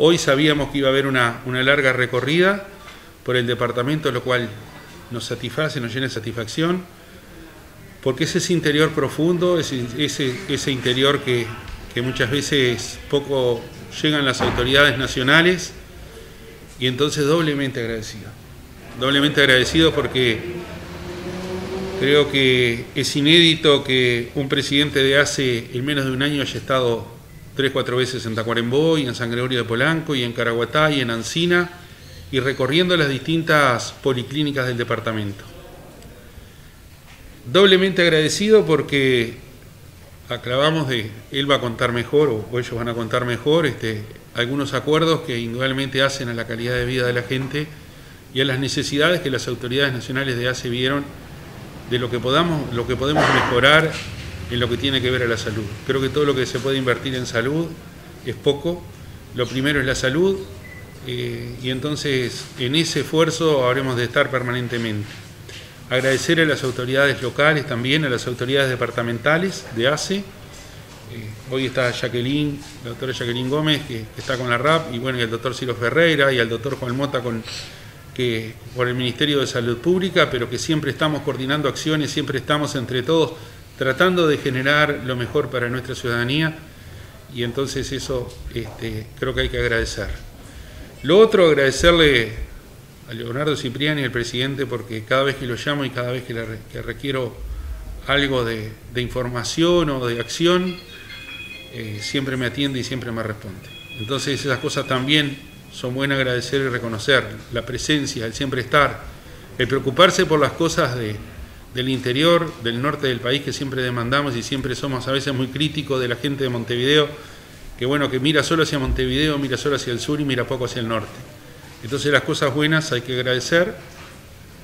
Hoy sabíamos que iba a haber una, larga recorrida por el departamento, lo cual nos satisface, nos llena de satisfacción, porque es ese interior profundo, ese, ese, interior que, que muchas veces poco llegan las autoridades nacionales, y entonces doblemente agradecido. Doblemente agradecido porque creo que es inédito que un presidente de hace en menos de un año haya estado tres, cuatro veces en Tacuarembó y en San Gregorio de Polanco y en Caraguatá y en Ancina y recorriendo las distintas policlínicas del departamento. Doblemente agradecido porque aclavamos de, él va a contar mejor o ellos van a contar mejor este, algunos acuerdos que indudablemente hacen a la calidad de vida de la gente y a las necesidades que las autoridades nacionales de ACE vieron de lo que podamos, lo que podemos mejorar en lo que tiene que ver a la salud. Creo que todo lo que se puede invertir en salud es poco. Lo primero es la salud eh, y entonces en ese esfuerzo habremos de estar permanentemente. Agradecer a las autoridades locales también, a las autoridades departamentales de ACE. Eh, hoy está Jacqueline, la doctora Jacqueline Gómez, que, está con la RAP, y bueno, el doctor Ciro Ferreira y al doctor Juan Mota con, que, por el Ministerio de Salud Pública, pero que siempre estamos coordinando acciones, siempre estamos entre todos tratando de generar lo mejor para nuestra ciudadanía y entonces eso este, creo que hay que agradecer. Lo otro, agradecerle a Leonardo Cipriani, el presidente, porque cada vez que lo llamo y cada vez que, requiero algo de, información o de acción, eh, siempre me atiende y siempre me responde. Entonces esas cosas también son buenas agradecer y reconocer, la presencia, el siempre estar, el preocuparse por las cosas de, del interior, del norte del país que siempre demandamos y siempre somos a veces muy críticos de la gente de Montevideo, que bueno, que mira solo hacia Montevideo, mira solo hacia el sur y mira poco hacia el norte. Entonces las cosas buenas hay que agradecer,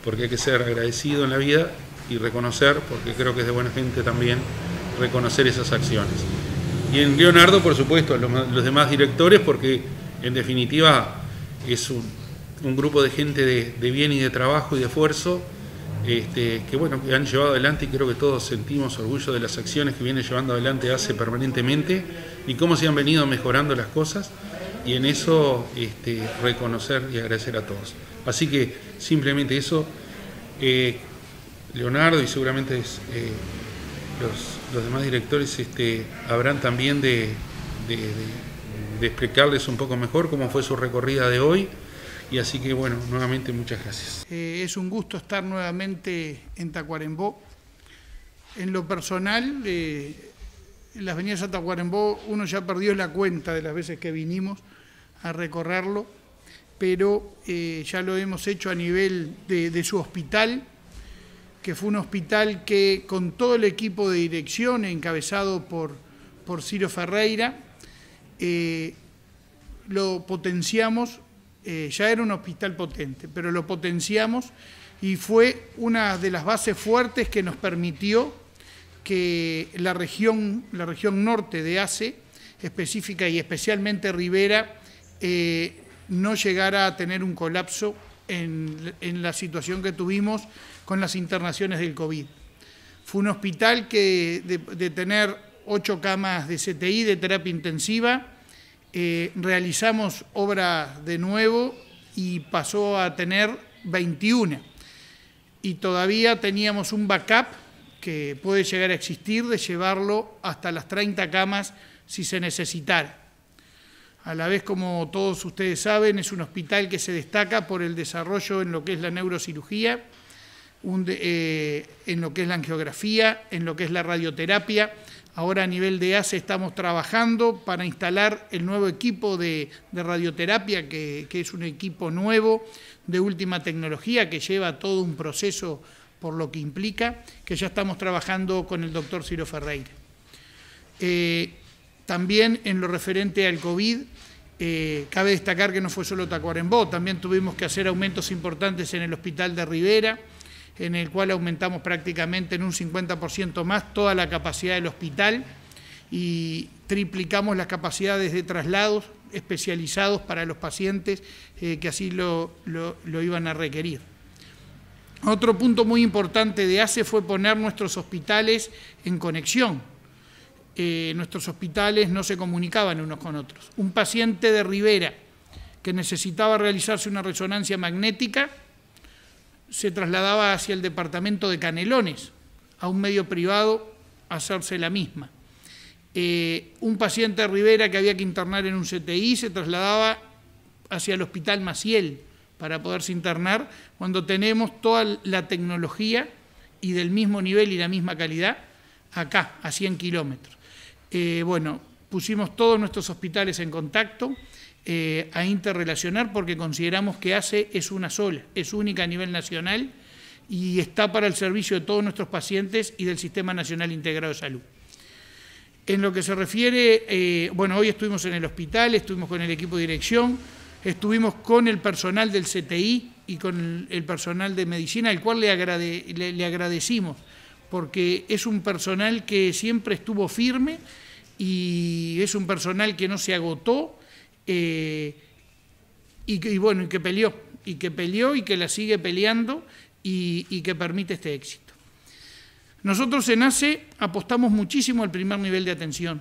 porque hay que ser agradecido en la vida y reconocer, porque creo que es de buena gente también reconocer esas acciones. Y en Leonardo, por supuesto, los demás directores, porque en definitiva es un, grupo de gente de bien y de trabajo y de esfuerzo este, que bueno, que han llevado adelante y creo que todos sentimos orgullo de las acciones que viene llevando adelante hace permanentemente y cómo se han venido mejorando las cosas y en eso este, reconocer y agradecer a todos. Así que simplemente eso, eh, Leonardo y seguramente eh, los, demás directores este, habrán también de explicarles un poco mejor cómo fue su recorrida de hoy. Y así que bueno, nuevamente muchas gracias. Eh, es un gusto estar nuevamente en Tacuarembó. En lo personal, eh, en las venidas a Tacuarembó uno ya perdió la cuenta de las veces que vinimos a recorrerlo, pero eh, ya lo hemos hecho a nivel de, su hospital, que fue un hospital que con todo el equipo de dirección encabezado por, por Ciro Ferreira, lo potenciamos eh, ya era un hospital potente, pero lo potenciamos y fue una de las bases fuertes que nos permitió que la región, la región norte de ACE, específica y especialmente Rivera, eh, no llegara a tener un colapso en, la situación que tuvimos con las internaciones del COVID. Fue un hospital que de, de tener ocho camas de CTI de terapia intensiva, eh, realizamos obra de nuevo y pasó a tener 21. Y todavía teníamos un backup que puede llegar a existir de llevarlo hasta las 30 camas si se necesitara. A la vez, como todos ustedes saben, es un hospital que se destaca por el desarrollo en lo que es la neurocirugía, eh, en lo que es la angiografía, en lo que es la radioterapia, Ahora a nivel de ACE estamos trabajando para instalar el nuevo equipo de, radioterapia, que, es un equipo nuevo de última tecnología que lleva todo un proceso por lo que implica, que ya estamos trabajando con el doctor Ciro Ferreira. Eh, también en lo referente al COVID, eh, cabe destacar que no fue solo Tacuarembó, también tuvimos que hacer aumentos importantes en el hospital de Rivera, en el cual aumentamos prácticamente en un 50% más toda la capacidad del hospital y triplicamos las capacidades de traslados especializados para los pacientes eh, que así lo, iban a requerir. Otro punto muy importante de ACE fue poner nuestros hospitales en conexión. Eh, nuestros hospitales no se comunicaban unos con otros. Un paciente de Rivera que necesitaba realizarse una resonancia magnética se trasladaba hacia el departamento de Canelones, a un medio privado, a hacerse la misma. Eh, un paciente de Rivera que había que internar en un CTI se trasladaba hacia el hospital Maciel para poderse internar, cuando tenemos toda la tecnología y del mismo nivel y la misma calidad acá, a 100 kilómetros. Eh, bueno, pusimos todos nuestros hospitales en contacto. Eh, a interrelacionar porque consideramos que ACE es una sola, es única a nivel nacional y está para el servicio de todos nuestros pacientes y del Sistema Nacional Integrado de Salud. En lo que se refiere, eh, bueno, hoy estuvimos en el hospital, estuvimos con el equipo de dirección, estuvimos con el personal del CTI y con el, personal de medicina, al cual le, le agradecimos, porque es un personal que siempre estuvo firme y es un personal que no se agotó eh, y, bueno, y que peleó, y que peleó y que la sigue peleando y, y que permite este éxito. Nosotros en ACE apostamos muchísimo al primer nivel de atención,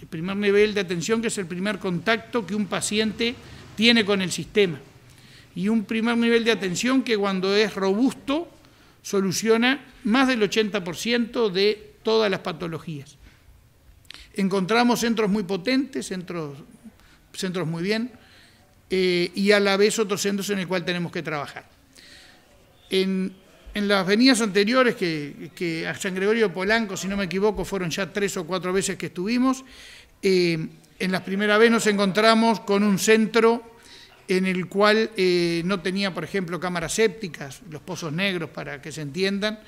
el primer nivel de atención que es el primer contacto que un paciente tiene con el sistema y un primer nivel de atención que cuando es robusto soluciona más del 80% de todas las patologías. Encontramos centros muy potentes, centros centros muy bien, eh, y a la vez otros centros en el cual tenemos que trabajar. En, las venidas anteriores, que, a San Gregorio Polanco, si no me equivoco, fueron ya tres o cuatro veces que estuvimos, eh, en la primera vez nos encontramos con un centro en el cual eh, no tenía, por ejemplo, cámaras sépticas, los pozos negros, para que se entiendan,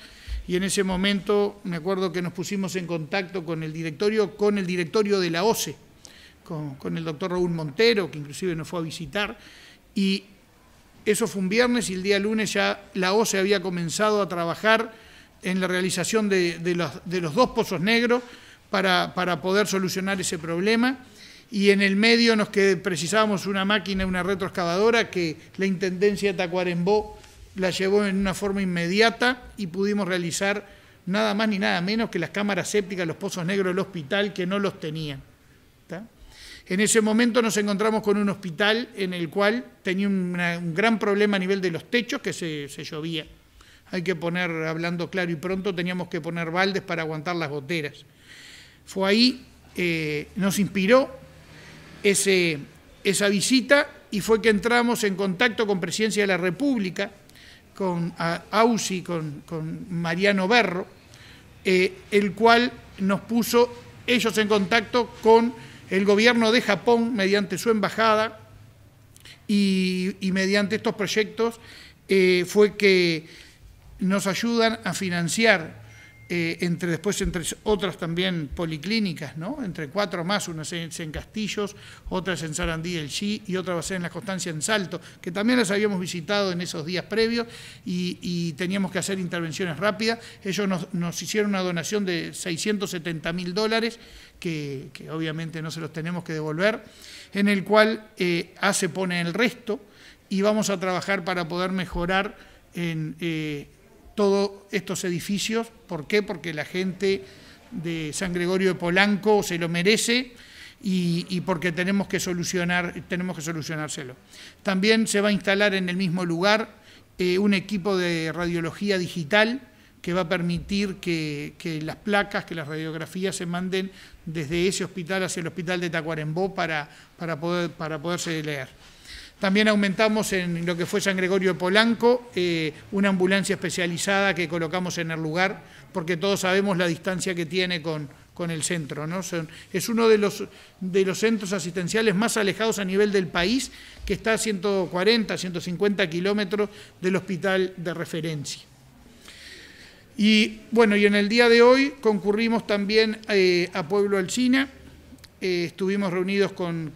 y en ese momento me acuerdo que nos pusimos en contacto con el directorio, con el directorio de la OCE, con, el doctor Raúl Montero, que inclusive nos fue a visitar, y eso fue un viernes y el día lunes ya la OCE había comenzado a trabajar en la realización de, los, dos pozos negros para, poder solucionar ese problema. Y en el medio nos que precisábamos una máquina, una retroexcavadora que la Intendencia de Tacuarembó la llevó en una forma inmediata y pudimos realizar nada más ni nada menos que las cámaras sépticas, los pozos negros del hospital que no los tenían. En ese momento nos encontramos con un hospital en el cual tenía un gran problema a nivel de los techos que se, llovía. Hay que poner, hablando claro y pronto, teníamos que poner baldes para aguantar las goteras. Fue ahí, eh, nos inspiró ese, esa visita y fue que entramos en contacto con Presidencia de la República, con Ausi, con, con Mariano Berro, eh, el cual nos puso ellos en contacto con el gobierno de Japón, mediante su embajada y, mediante estos proyectos, eh, fue que nos ayudan a financiar eh, entre después entre otras también policlínicas, ¿no? entre cuatro más, una en, en Castillos, otras en Sarandí el Chi y otra va a ser en La Constancia en Salto, que también las habíamos visitado en esos días previos y, teníamos que hacer intervenciones rápidas. Ellos nos, hicieron una donación de 670 mil dólares, que, obviamente no se los tenemos que devolver, en el cual eh, A pone el resto y vamos a trabajar para poder mejorar en... Eh, todos estos edificios. ¿Por qué? Porque la gente de San Gregorio de Polanco se lo merece y, porque tenemos que, solucionar, tenemos que solucionárselo. También se va a instalar en el mismo lugar eh, un equipo de radiología digital que va a permitir que, las placas, que las radiografías se manden desde ese hospital hacia el hospital de Tacuarembó para, para poderse leer. También aumentamos en lo que fue San Gregorio de Polanco eh, una ambulancia especializada que colocamos en el lugar, porque todos sabemos la distancia que tiene con, con el centro. es uno de los, de los centros asistenciales más alejados a nivel del país, que está a 140, 150 kilómetros del hospital de referencia. Y bueno, y en el día de hoy concurrimos también eh, a Pueblo Alcina eh, estuvimos reunidos con,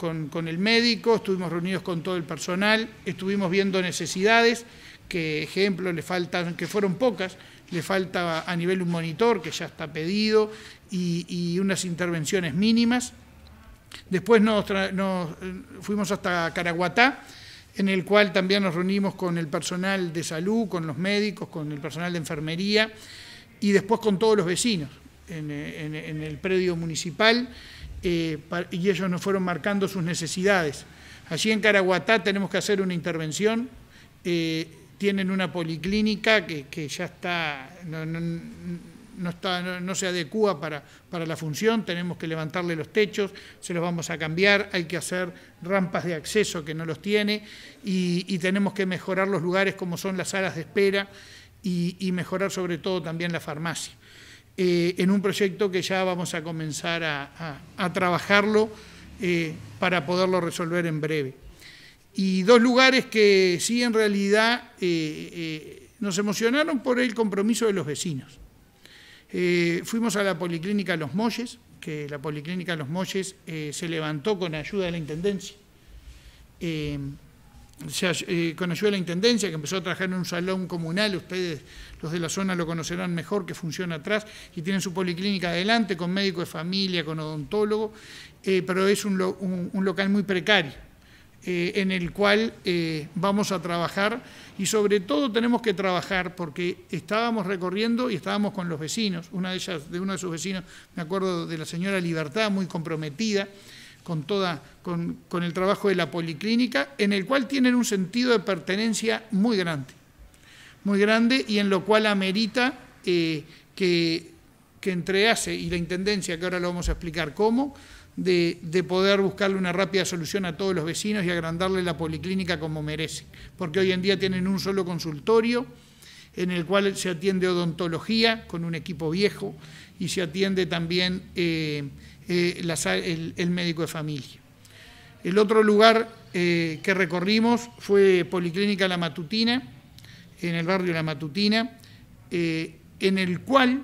el médico, estuvimos reunidos con todo el personal, estuvimos viendo necesidades, que ejemplo, le faltan, que fueron pocas, le falta a nivel un monitor que ya está pedido y, unas intervenciones mínimas. Después eh, fuimos hasta Caraguatá, en el cual también nos reunimos con el personal de salud, con los médicos, con el personal de enfermería y después con todos los vecinos en eh, el predio municipal. Eh, y ellos nos fueron marcando sus necesidades. Allí en Caraguatá tenemos que hacer una intervención, eh, tienen una policlínica que, ya está, no, se adecua para, para, la función, tenemos que levantarle los techos, se los vamos a cambiar, hay que hacer rampas de acceso que no los tiene y, tenemos que mejorar los lugares como son las salas de espera y mejorar sobre todo también la farmacia. Eh, en un proyecto que ya vamos a comenzar a, a, trabajarlo eh, para poderlo resolver en breve. Y dos lugares que sí en realidad eh, nos emocionaron por el compromiso de los vecinos. fuimos a la Policlínica Los Molles, que la Policlínica Los Molles se levantó con ayuda de la Intendencia. Se, eh, ayuda conoció la intendencia que empezó a trabajar en un salón comunal, ustedes los de la zona lo conocerán mejor, que funciona atrás y tienen su policlínica adelante con médico de familia, con odontólogo, eh, pero es un, local muy precario eh, en el cual vamos a trabajar y sobre todo tenemos que trabajar porque estábamos recorriendo y estábamos con los vecinos, una de ellas, de uno de sus vecinos, me acuerdo de la señora Libertad, muy comprometida, con, toda, con, el trabajo de la policlínica, en el cual tienen un sentido de pertenencia muy grande, muy grande y en lo cual amerita eh, que, que entre y la Intendencia, que ahora lo vamos a explicar cómo, de, de, poder buscarle una rápida solución a todos los vecinos y agrandarle la policlínica como merece, porque hoy en día tienen un solo consultorio, en el cual se atiende odontología con un equipo viejo y se atiende también eh, eh, el, médico de familia. El otro lugar eh, que recorrimos fue Policlínica La Matutina, en el barrio La Matutina, en el cual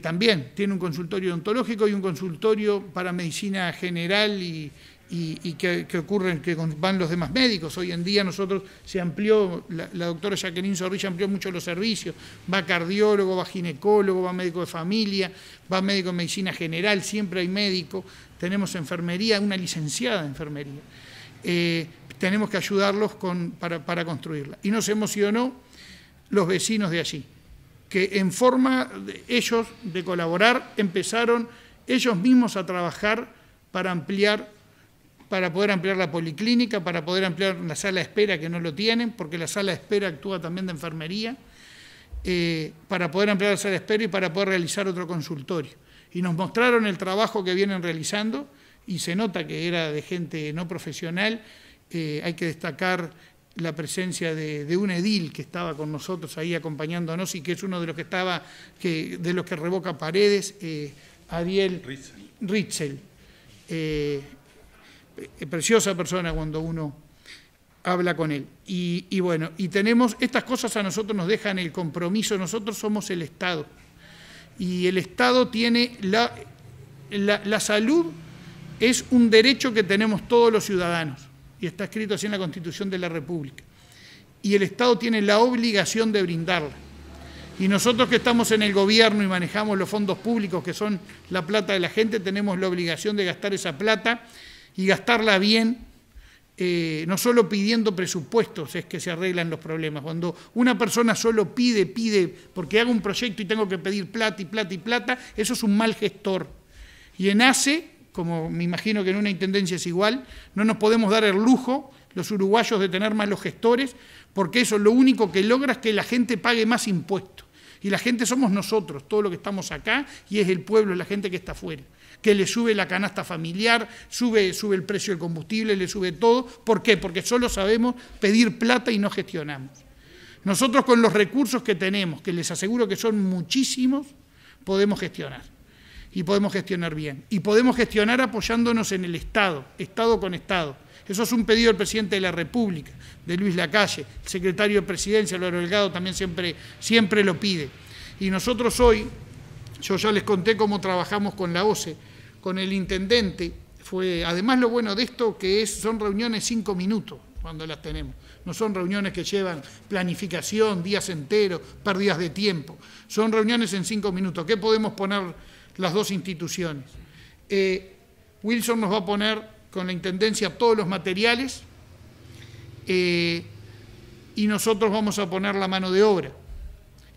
también tiene un consultorio odontológico y un consultorio para medicina general y y, que, que, ocurren, que van los demás médicos. Hoy en día nosotros se amplió, la, doctora Jacqueline Zorrilla amplió mucho los servicios, va cardiólogo, va ginecólogo, va médico de familia, va médico de medicina general, siempre hay médico, tenemos enfermería, una licenciada de enfermería. Eh, tenemos que ayudarlos para, construirla. Y nos emocionó los vecinos de allí, que en forma ellos de colaborar empezaron ellos mismos a trabajar para ampliar para poder ampliar la policlínica, para poder ampliar la sala de espera que no lo tienen, porque la sala de espera actúa también de enfermería, eh, para poder ampliar la sala de espera y para poder realizar otro consultorio. Y nos mostraron el trabajo que vienen realizando y se nota que era de gente no profesional. Eh, hay que destacar la presencia de, un edil que estaba con nosotros ahí acompañándonos y que es uno de los que estaba, de los que revoca paredes, Adiel eh, Ariel Ritzel preciosa persona cuando uno habla con él. Y, bueno, y tenemos, estas cosas a nosotros nos dejan el compromiso, nosotros somos el Estado. Y el Estado tiene la, la salud, es un derecho que tenemos todos los ciudadanos, y está escrito así en la Constitución de la República. Y el Estado tiene la obligación de brindarla. Y nosotros que estamos en el gobierno y manejamos los fondos públicos, que son la plata de la gente, tenemos la obligación de gastar esa plata y gastarla bien, eh, no solo pidiendo presupuestos es que se arreglan los problemas. Cuando una persona solo pide, pide, porque hago un proyecto y tengo que pedir plata y plata y plata, eso es un mal gestor. Y en ACE, como me imagino que en una intendencia es igual, no nos podemos dar el lujo los uruguayos de tener malos gestores, porque eso lo único que logra es que la gente pague más impuestos. Y la gente somos nosotros, todo lo que estamos acá, y es el pueblo, la gente que está afuera que le sube la canasta familiar, sube, sube el precio del combustible, le sube todo. ¿Por qué? Porque solo sabemos pedir plata y no gestionamos. Nosotros con los recursos que tenemos, que les aseguro que son muchísimos, podemos gestionar. Y podemos gestionar bien. Y podemos gestionar apoyándonos en el Estado, Estado con Estado. Eso es un pedido del presidente de la República, de Luis Lacalle, el secretario de Presidencia, Loro Delgado, también siempre, siempre lo pide. Y nosotros hoy, yo ya les conté cómo trabajamos con la OCE, con el intendente. Fue, además, lo bueno de esto que es, son reuniones cinco minutos cuando las tenemos. No son reuniones que llevan planificación, días enteros, pérdidas de tiempo. Son reuniones en cinco minutos. ¿Qué podemos poner las dos instituciones? Eh, Wilson nos va a poner con la Intendencia todos los materiales eh, y nosotros vamos a poner la mano de obra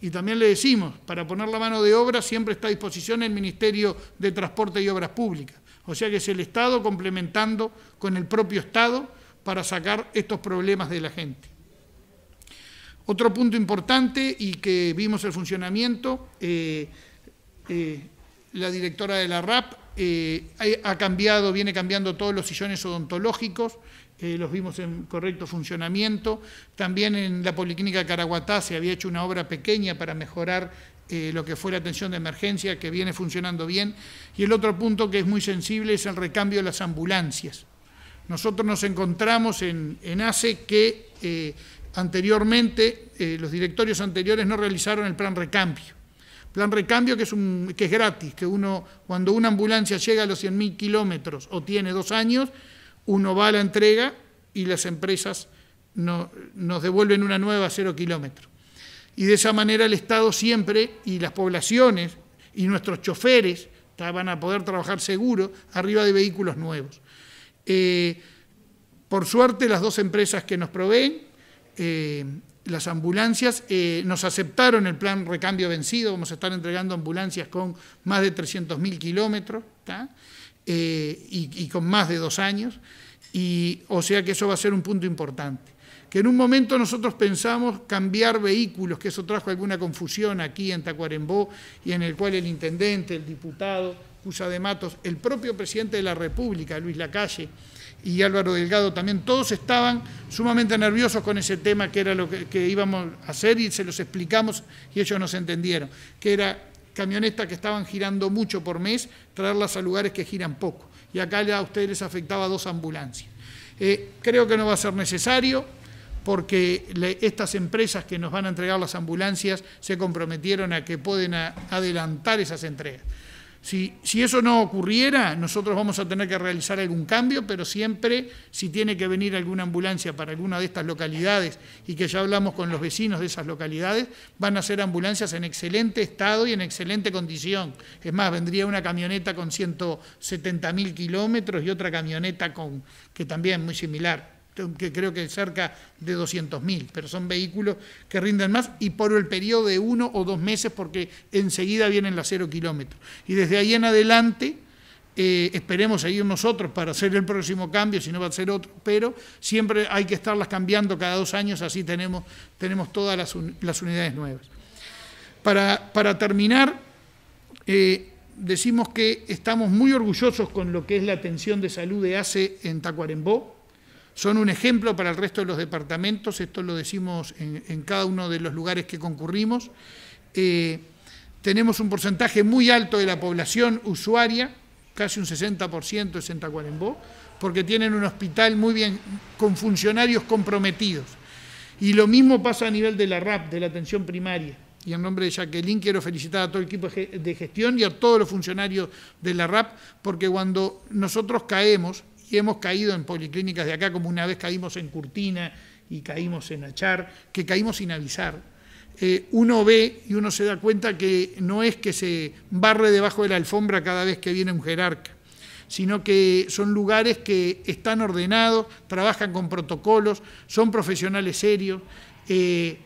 y también le decimos, para poner la mano de obra siempre está a disposición el Ministerio de Transporte y Obras Públicas. O sea que es el Estado complementando con el propio Estado para sacar estos problemas de la gente. Otro punto importante y que vimos el funcionamiento, eh, eh, la directora de la RAP eh, ha cambiado, viene cambiando todos los sillones odontológicos, los vimos en correcto funcionamiento. También en la Policlínica Caraguatá se había hecho una obra pequeña para mejorar eh, lo que fue la atención de emergencia, que viene funcionando bien. Y el otro punto que es muy sensible es el recambio de las ambulancias. Nosotros nos encontramos en, en ACE que eh, anteriormente, eh, los directorios anteriores no realizaron el plan recambio. Plan recambio que es, un, que es gratis, que uno, cuando una ambulancia llega a los 100.000 kilómetros o tiene dos años, uno va a la entrega y las empresas nos devuelven una nueva a cero kilómetros. Y de esa manera el Estado siempre y las poblaciones y nuestros choferes van a poder trabajar seguro arriba de vehículos nuevos. Eh, por suerte, las dos empresas que nos proveen, eh, las ambulancias, eh, nos aceptaron el plan recambio vencido, vamos a estar entregando ambulancias con más de 300.000 kilómetros, eh, y, con más de dos años, y o sea que eso va a ser un punto importante que en un momento nosotros pensamos cambiar vehículos, que eso trajo alguna confusión aquí en Tacuarembó y en el cual el intendente, el diputado Cusa de Matos, el propio presidente de la República, Luis Lacalle, y Álvaro Delgado también, todos estaban sumamente nerviosos con ese tema que era lo que, que íbamos a hacer y se los explicamos y ellos nos entendieron, que era camionetas que estaban girando mucho por mes, traerlas a lugares que giran poco. Y acá a ustedes les afectaba dos ambulancias. Eh, creo que no va a ser necesario porque estas empresas que nos van a entregar las ambulancias se comprometieron a que pueden adelantar esas entregas. Si, eso no ocurriera, nosotros vamos a tener que realizar algún cambio, pero siempre si tiene que venir alguna ambulancia para alguna de estas localidades y que ya hablamos con los vecinos de esas localidades, van a ser ambulancias en excelente estado y en excelente condición. Es más, vendría una camioneta con 170.000 kilómetros y otra camioneta con, que también es muy similar que creo que cerca de 200.000, pero son vehículos que rinden más y por el periodo de uno o dos meses porque enseguida vienen las cero kilómetros. Y desde ahí en adelante eh, esperemos seguir nosotros para hacer el próximo cambio, si no va a ser otro, pero siempre hay que estarlas cambiando cada dos años, así tenemos, tenemos todas las, unidades nuevas. Para, terminar, eh, decimos que estamos muy orgullosos con lo que es la atención de salud de ACE en Tacuarembó, son un ejemplo para el resto de los departamentos, esto lo decimos en, cada uno de los lugares que concurrimos. Eh, tenemos un porcentaje muy alto de la población usuaria, casi un 60% de porque tienen un hospital muy bien, con funcionarios comprometidos. Y lo mismo pasa a nivel de la RAP, de la atención primaria. Y en nombre de Jacqueline quiero felicitar a todo el equipo de gestión y a todos los funcionarios de la RAP, porque cuando nosotros caemos, y hemos caído en policlínicas de acá, como una vez caímos en Curtina y caímos en Achar, que caímos sin avisar. Eh, uno ve y uno se da cuenta que no es que se barre debajo de la alfombra cada vez que viene un jerarca, sino que son lugares que están ordenados, trabajan con protocolos, son profesionales serios. Eh,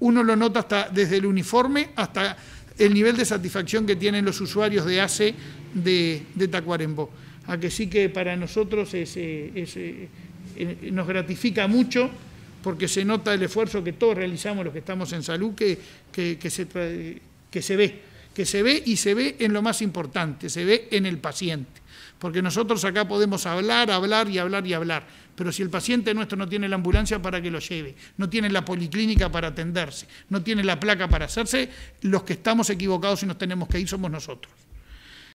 uno lo nota hasta desde el uniforme hasta el nivel de satisfacción que tienen los usuarios de ACE de, de Tacuarembó a que sí que para nosotros es, eh, eh, eh, nos gratifica mucho porque se nota el esfuerzo que todos realizamos los que estamos en salud, se, que se ve, que se ve y se ve en lo más importante, se ve en el paciente. Porque nosotros acá podemos hablar, hablar y hablar y hablar, pero si el paciente nuestro no tiene la ambulancia para que lo lleve, no tiene la policlínica para atenderse, no tiene la placa para hacerse, los que estamos equivocados y nos tenemos que ir somos nosotros.